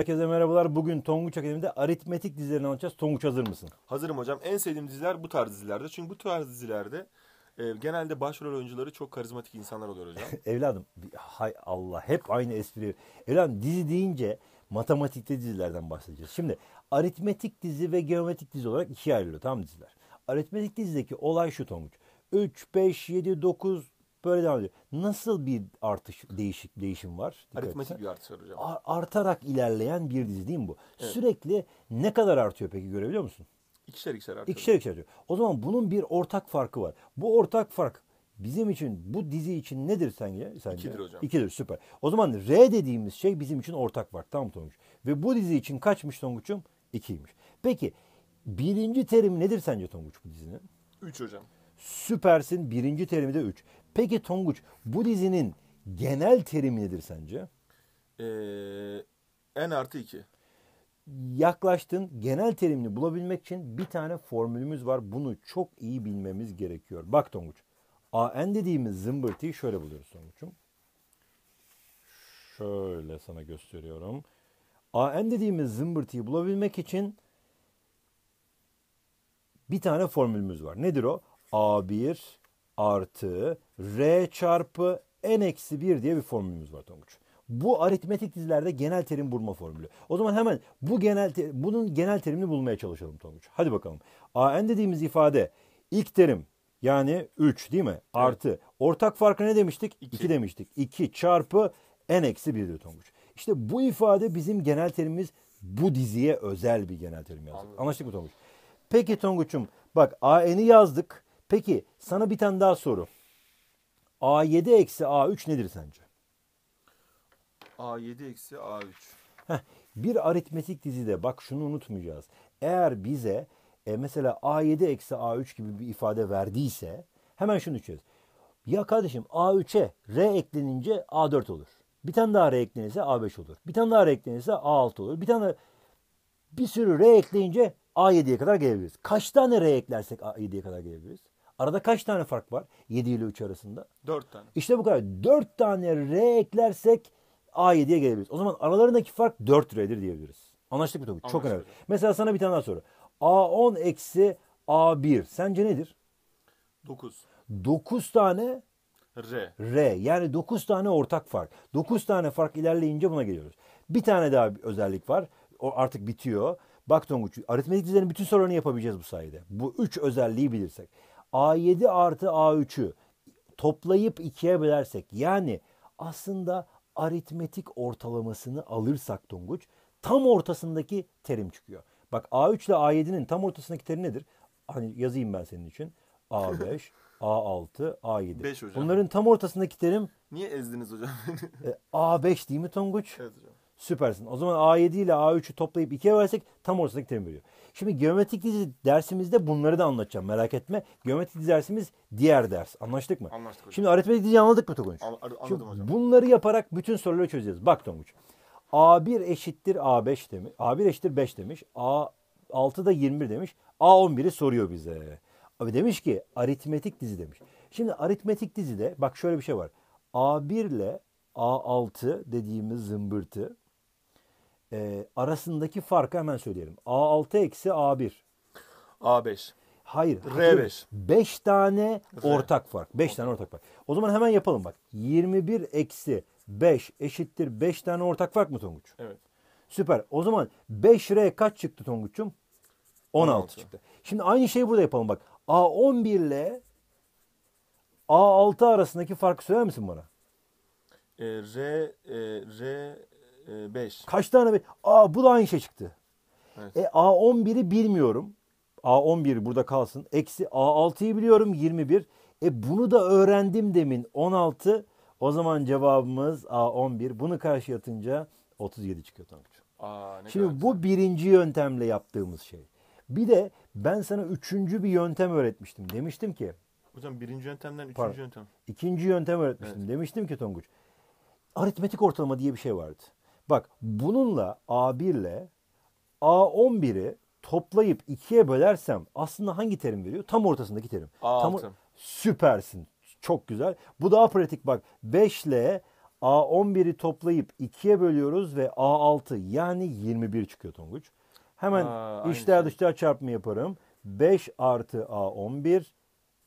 Herkese merhabalar. Bugün Tonguç Akademi'de aritmetik dizilerini anlatacağız. Tonguç hazır mısın? Hazırım hocam. En sevdiğim diziler bu tarz dizilerde. Çünkü bu tarz dizilerde e, genelde başrol oyuncuları çok karizmatik insanlar oluyor hocam. Evladım hay Allah hep aynı espri. Evladım dizi deyince matematikte dizilerden bahsedeceğiz. Şimdi aritmetik dizi ve geometrik dizi olarak ikiye ayrılıyor tam diziler. Aritmetik dizideki olay şu Tonguç. 3, 5, 7, 9 böyle devam ediyor. Nasıl bir artış, değişik değişim var? Aritmetik bir artış var hocam. Artarak ilerleyen bir dizi değil mi bu? Evet. Sürekli ne kadar artıyor peki görebiliyor musun? İkişer ikişer artıyor. İkişer ikişer artıyor. O zaman bunun bir ortak farkı var. Bu ortak fark bizim için bu dizi için nedir sence? sence? İkidir hocam. İkidir süper. O zaman R dediğimiz şey bizim için ortak fark. Tamam Tonguç. Ve bu dizi için kaçmış Tonguç'um? İkiymiş. Peki birinci terim nedir sence Tonguç bu dizinin? Üç hocam. Süpersin. Birinci terimi de üç. Peki Tonguç bu dizinin genel terimi nedir sence? Ee, N artı 2. Yaklaştın. Genel terimini bulabilmek için bir tane formülümüz var. Bunu çok iyi bilmemiz gerekiyor. Bak Tonguç. AN dediğimiz zımbırtıyı şöyle buluyoruz Tonguç'um. Şöyle sana gösteriyorum. AN dediğimiz zımbırtıyı bulabilmek için bir tane formülümüz var. Nedir o? A1 artı R çarpı N eksi 1 diye bir formülümüz var Tonguç. Bu aritmetik dizilerde genel terim bulma formülü. O zaman hemen bu genel te- bunun genel terimini bulmaya çalışalım Tonguç. Hadi bakalım. AN dediğimiz ifade ilk terim yani 3 değil mi? Evet. Artı. Ortak farkı ne demiştik? 2, 2 demiştik. 2 çarpı N eksi 1 diyor Tonguç. İşte bu ifade bizim genel terimimiz bu diziye özel bir genel terim yazdık. Anladım. Anlaştık mı Tonguç? Peki Tonguç'um bak AN'i yazdık. Peki sana bir tane daha soru. A7 eksi A3 nedir sence? A7 eksi A3. Heh, bir aritmetik dizide bak şunu unutmayacağız. Eğer bize e, mesela A7 eksi A3 gibi bir ifade verdiyse hemen şunu düşüneceğiz. Ya kardeşim A3'e R eklenince A4 olur. Bir tane daha R eklenirse A5 olur. Bir tane daha R eklenirse A6 olur. Bir tane bir sürü R ekleyince A7'ye kadar gelebiliriz. Kaç tane R eklersek A7'ye kadar gelebiliriz? Arada kaç tane fark var? 7 ile 3 arasında. 4 tane. İşte bu kadar. 4 tane R eklersek A7'ye gelebiliriz. O zaman aralarındaki fark 4 R'dir diyebiliriz. Anlaştık mı tabii? Çok önemli. Mesela sana bir tane daha soru. A10 eksi A1 sence nedir? 9. 9 tane R. R. Yani 9 tane ortak fark. 9 tane fark ilerleyince buna geliyoruz. Bir tane daha bir özellik var. O artık bitiyor. Bak Tonguç, aritmetik dizilerin bütün sorularını yapabileceğiz bu sayede. Bu üç özelliği bilirsek. A7 artı A3'ü toplayıp ikiye bölersek yani aslında aritmetik ortalamasını alırsak Tonguç tam ortasındaki terim çıkıyor. Bak A3 ile A7'nin tam ortasındaki terim nedir? Hani yazayım ben senin için. A5, A6, A7. 5 hocam. Bunların tam ortasındaki terim... Niye ezdiniz hocam? E, A5 değil mi Tonguç? Evet hocam. Süpersin. O zaman A7 ile A3'ü toplayıp ikiye versek tam ortasındaki terim veriyor. Şimdi geometrik dizi dersimizde bunları da anlatacağım merak etme. Geometrik dizi dersimiz diğer ders. Anlaştık mı? Anlaştık hocam. Şimdi aritmetik dizi anladık mı Tokunç? An anladım Şimdi hocam. Bunları yaparak bütün soruları çözeceğiz. Bak Tonguç. A1 eşittir A5 demiş. A1 eşittir 5 demiş. A6 da 21 demiş. A11'i soruyor bize. Abi demiş ki aritmetik dizi demiş. Şimdi aritmetik dizide bak şöyle bir şey var. A1 ile A6 dediğimiz zımbırtı e, arasındaki farkı hemen söyleyelim. A6 eksi A1. A5. Hayır. R5. 5 tane R. ortak fark. 5 tane ortak fark. O zaman hemen yapalım bak. 21 eksi 5 eşittir 5 tane ortak fark mı Tonguç? Evet. Süper. O zaman 5R kaç çıktı Tonguç'um? 16, 16 çıktı. Şimdi aynı şeyi burada yapalım bak. A11 ile A6 arasındaki farkı söyler misin bana? E, R, e, R e, Kaç tane? Be Aa bu da aynı şey çıktı. Evet. E, A11'i bilmiyorum. A11 burada kalsın. Eksi A6'yı biliyorum 21. E bunu da öğrendim demin 16. O zaman cevabımız A11. Bunu karşı atınca 37 çıkıyor Tankçı. Şimdi bu güzel. birinci yöntemle yaptığımız şey. Bir de ben sana üçüncü bir yöntem öğretmiştim. Demiştim ki. Hocam birinci yöntemden üçüncü pardon, yöntem. İkinci yöntem öğretmiştim. Evet. Demiştim ki Tonguç. Aritmetik ortalama diye bir şey vardı. Bak bununla a 1 ile A11'i toplayıp ikiye bölersem aslında hangi terim veriyor? Tam ortasındaki terim. A6. Tam, süpersin. Çok güzel. Bu daha pratik bak. 5 ile A11'i toplayıp ikiye bölüyoruz ve A6 yani 21 çıkıyor Tonguç. Hemen Aa, işler şey. dışlar çarpımı yaparım. 5 artı A11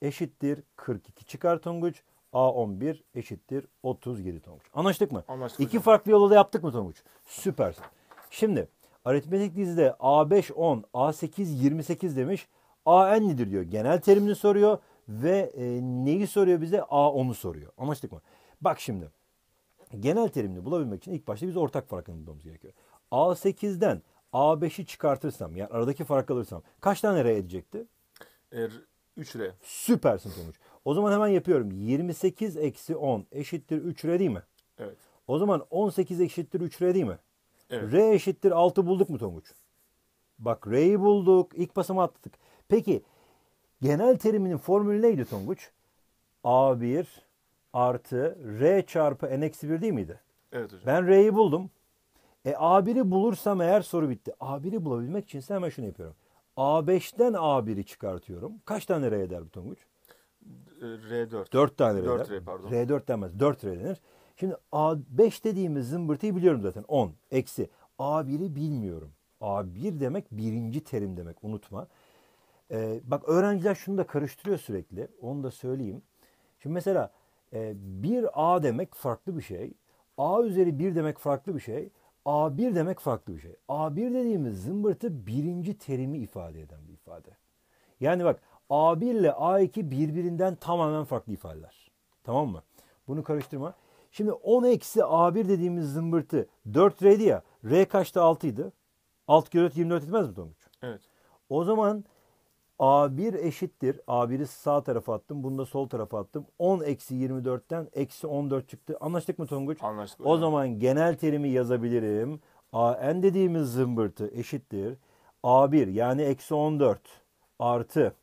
eşittir 42 çıkar Tonguç. A11 eşittir 37 Tonguç. Anlaştık mı? Anlaştık İki hocam. farklı yolda da yaptık mı Tonguç? Süpersin. Şimdi aritmetik dizide A5 10, A8 28 demiş. AN nedir diyor. Genel terimini soruyor ve e, neyi soruyor bize? A10'u soruyor. Anlaştık mı? Bak şimdi genel terimini bulabilmek için ilk başta biz ortak farkını bulmamız gerekiyor. A8'den A5'i çıkartırsam yani aradaki fark alırsam kaç tane R edecekti? Er, 3 R. Süpersin Tomuç. O zaman hemen yapıyorum. 28 eksi 10 eşittir 3 R değil mi? Evet. O zaman 18 eşittir 3 R değil mi? Evet. R eşittir 6 bulduk mu Tomuç? Bak R'yi bulduk. İlk basamağı atladık. Peki genel teriminin formülü neydi Tonguç? A1 artı R çarpı N-1 eksi değil miydi? Evet hocam. Ben R'yi buldum. E A1'i bulursam eğer soru bitti. A1'i bulabilmek için ise hemen şunu yapıyorum. A5'ten A1'i çıkartıyorum. Kaç tane R eder bu tonguç? R4. 4 tane R 4 eder. R pardon. R4 denmez. 4 R denir. Şimdi A5 dediğimiz zımbırtıyı biliyorum zaten. 10. Eksi. A1'i bilmiyorum. A1 demek birinci terim demek. Unutma. Ee, bak öğrenciler şunu da karıştırıyor sürekli. Onu da söyleyeyim. Şimdi mesela e, 1A demek farklı bir şey. A üzeri 1 demek farklı bir şey. A1 demek farklı bir şey. A1 dediğimiz zımbırtı birinci terimi ifade eden bir ifade. Yani bak A1 ile A2 birbirinden tamamen farklı ifadeler. Tamam mı? Bunu karıştırma. Şimdi 10 eksi A1 dediğimiz zımbırtı 4 R'di ya. R kaçta 6 idi? 6 kilo 24 etmez mi Tonguç? Evet. O zaman A1 eşittir. A1'i sağ tarafa attım. Bunu da sol tarafa attım. 10 eksi 24'ten eksi 14 çıktı. Anlaştık mı Tonguç? Anlaştık. O hocam. zaman genel terimi yazabilirim. AN dediğimiz zımbırtı eşittir. A1 yani eksi 14 artı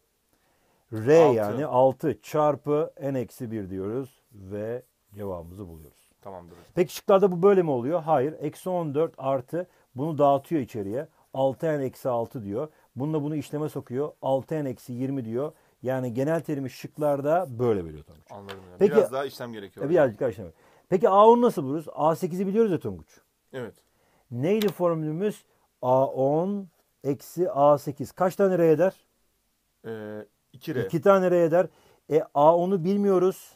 R Altı. yani 6 çarpı N eksi 1 diyoruz ve cevabımızı buluyoruz. Tamamdır. hocam. Peki şıklarda bu böyle mi oluyor? Hayır. Eksi 14 artı bunu dağıtıyor içeriye. 6 n eksi 6 diyor. Bununla bunu işleme sokuyor. 6n eksi 20 diyor. Yani genel terimi şıklarda böyle veriyor Tonguç. Anladım. Yani. Peki, biraz daha işlem gerekiyor. E, birazcık daha işlem Peki a 10 nasıl buluruz? A8'i biliyoruz ya Tonguç. Evet. Neydi formülümüz? A10 eksi A8. Kaç tane R eder? 2 ee, R. 2 tane R eder. E, A10'u bilmiyoruz.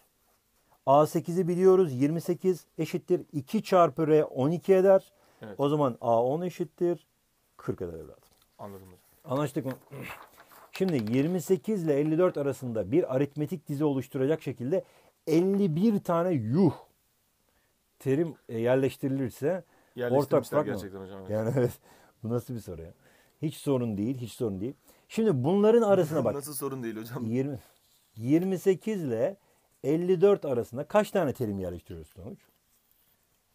A8'i biliyoruz. 28 eşittir. 2 çarpı R 12 eder. Evet. O zaman A10 eşittir. 40 eder evladım. Anladım hocam. Anlaştık mı? Şimdi 28 ile 54 arasında bir aritmetik dizi oluşturacak şekilde 51 tane yuh terim e, yerleştirilirse ortak fark gerçekten mı? hocam. Yani Bu nasıl bir soru ya? Hiç sorun değil, hiç sorun değil. Şimdi bunların arasına bak. nasıl sorun değil hocam? 20 28 ile 54 arasında kaç tane terim yerleştiriyoruz Tomuç?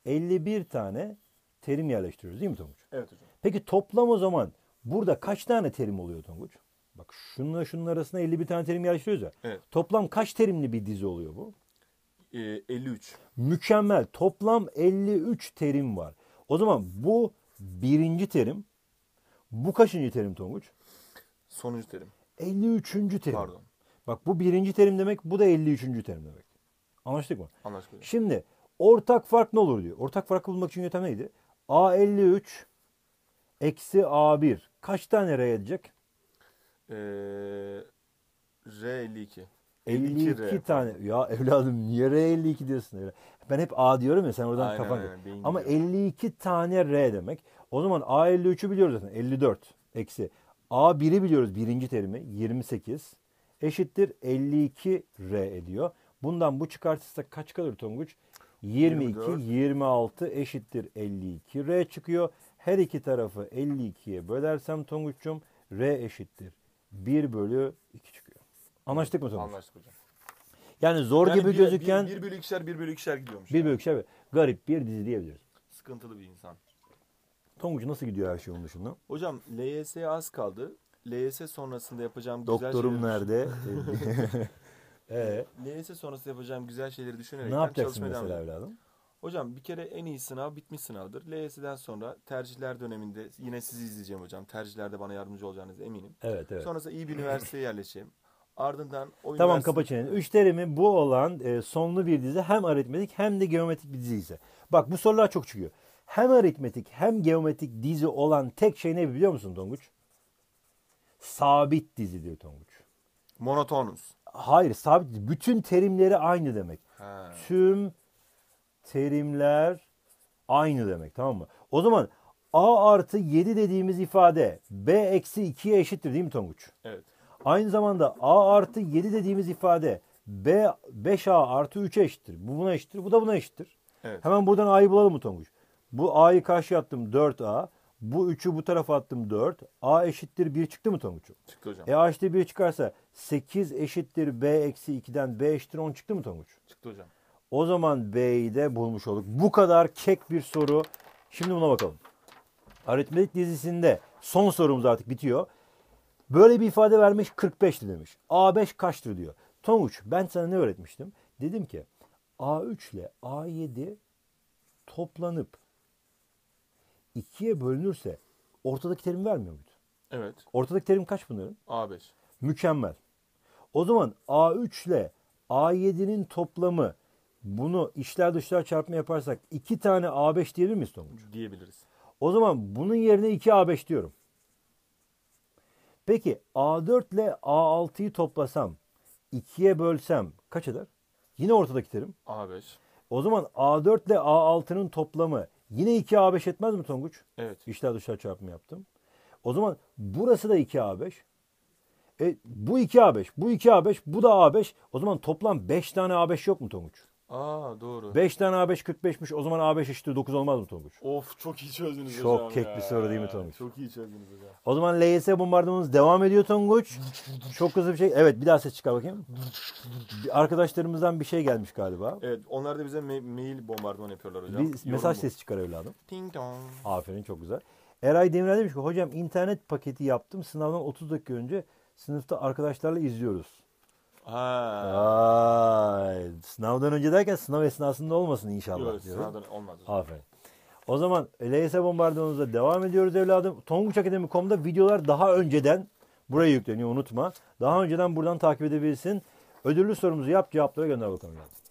51 tane terim yerleştiriyoruz değil mi Tomuç? Evet hocam. Peki toplam o zaman Burada kaç tane terim oluyor Tonguç? Bak şununla şunun arasında 51 tane terim yarıştırıyoruz ya. Evet. Toplam kaç terimli bir dizi oluyor bu? E, ee, 53. Mükemmel. Toplam 53 terim var. O zaman bu birinci terim. Bu kaçıncı terim Tonguç? Sonuncu terim. 53. terim. Pardon. Bak bu birinci terim demek, bu da 53. terim demek. Anlaştık mı? Anlaştık. Şimdi ortak fark ne olur diyor. Ortak farkı bulmak için yöntem neydi? A53 eksi A1 Kaç tane R edecek? Ee, R 52. 52, 52 R. tane. Ya evladım niye R 52 diyorsun? Ben hep A diyorum ya sen oradan kafan. Aynen, Ama 52 tane R demek. O zaman A 53'ü biliyoruz zaten. 54 eksi. A 1'i biliyoruz birinci terimi. 28 eşittir 52 R ediyor. Bundan bu çıkartırsa kaç kalır Tonguç? 22, 24. 26 eşittir 52 R çıkıyor. Her iki tarafı 52'ye bölersem Tonguç'cum R eşittir. 1 bölü 2 çıkıyor. Anlaştık mı Tonguç? Anlaştık hocam. Yani zor yani gibi bir, gözüken... 1 bölü 2'şer 1 bölü 2'şer gidiyormuş. 1 yani. bölü 2'şer. Garip bir dizi diyebiliriz. Sıkıntılı bir insan. Tonguç nasıl gidiyor her şey onun dışında? Hocam LYS'ye az kaldı. LYS sonrasında yapacağım güzel Doktorum nerede? ee? LYS sonrasında yapacağım güzel şeyleri düşünerek ne yapacaksın mesela evladım? Hocam bir kere en iyi sınav bitmiş sınavdır. LYS'den sonra tercihler döneminde yine sizi izleyeceğim hocam. Tercihlerde bana yardımcı olacağınız eminim. Evet evet. Sonrasında iyi bir üniversiteye yerleşeyim. Ardından o Tamam üniversite... kapa çeneni. Üç terimi bu olan e, sonlu bir dizi hem aritmetik hem de geometrik bir dizi ise. Bak bu sorular çok çıkıyor. Hem aritmetik hem geometrik dizi olan tek şey ne biliyor musun Tonguç? Sabit dizi diyor Tonguç. Monotonuz. Hayır sabit. Bütün terimleri aynı demek. He. Tüm terimler aynı demek tamam mı? O zaman A artı 7 dediğimiz ifade B eksi 2'ye eşittir değil mi Tonguç? Evet. Aynı zamanda A artı 7 dediğimiz ifade B 5A artı 3'e eşittir. Bu buna eşittir. Bu da buna eşittir. Evet. Hemen buradan A'yı bulalım mı Tonguç? Bu A'yı karşıya attım 4A. Bu 3'ü bu tarafa attım 4. A eşittir 1 e, çıktı mı Tonguç? Çıktı hocam. E A eşittir 1 çıkarsa 8 eşittir B eksi 2'den B eşittir 10 çıktı mı Tonguç? Çıktı hocam. O zaman B'yi de bulmuş olduk. Bu kadar kek bir soru. Şimdi buna bakalım. Aritmetik dizisinde son sorumuz artık bitiyor. Böyle bir ifade vermiş 45'ti demiş. A5 kaçtır diyor. Tonguç ben sana ne öğretmiştim? Dedim ki A3 ile A7 toplanıp ikiye bölünürse ortadaki terim vermiyor muydu? Evet. Ortadaki terim kaç bunların? A5. Mükemmel. O zaman A3 ile A7'nin toplamı bunu işler dışlar çarpma yaparsak iki tane A5 diyebilir miyiz Tonguç? Diyebiliriz. O zaman bunun yerine iki A5 diyorum. Peki A4 ile A6'yı toplasam, ikiye bölsem kaç eder? Yine ortadaki terim. A5. O zaman A4 ile A6'nın toplamı yine 2A5 etmez mi Tonguç? Evet. İşler dışlar çarpımı yaptım. O zaman burası da 2A5. E, bu 2A5, bu 2A5, bu da A5. O zaman toplam 5 tane A5 yok mu Tonguç? Aa doğru. 5 tane A5 45'miş. O zaman A5 eşittir 9 olmaz mı Tonguç? Of çok iyi çözdünüz Çok hocam kek bir soru değil mi Tonguç? Çok iyi çözdünüz hocam. O zaman LYS bombardımanımız devam ediyor Tonguç. çok hızlı bir şey. Evet bir daha ses çıkar bakayım. arkadaşlarımızdan bir şey gelmiş galiba. Evet onlar da bize mail bombardıman yapıyorlar hocam. Bir mesaj sesi çıkar evladım. Ding dong. Aferin çok güzel. Eray Demirel demiş ki hocam internet paketi yaptım. Sınavdan 30 dakika önce sınıfta arkadaşlarla izliyoruz. Ha. Ay, sınavdan önce derken sınav esnasında olmasın inşallah. Yok diyorum. sınavdan olmadı. Aferin. O zaman LYS bombardımanımıza devam ediyoruz evladım. Tonguçakademi.com'da videolar daha önceden buraya yükleniyor unutma. Daha önceden buradan takip edebilirsin. Ödüllü sorumuzu yap cevapları gönder bakalım. Evladım.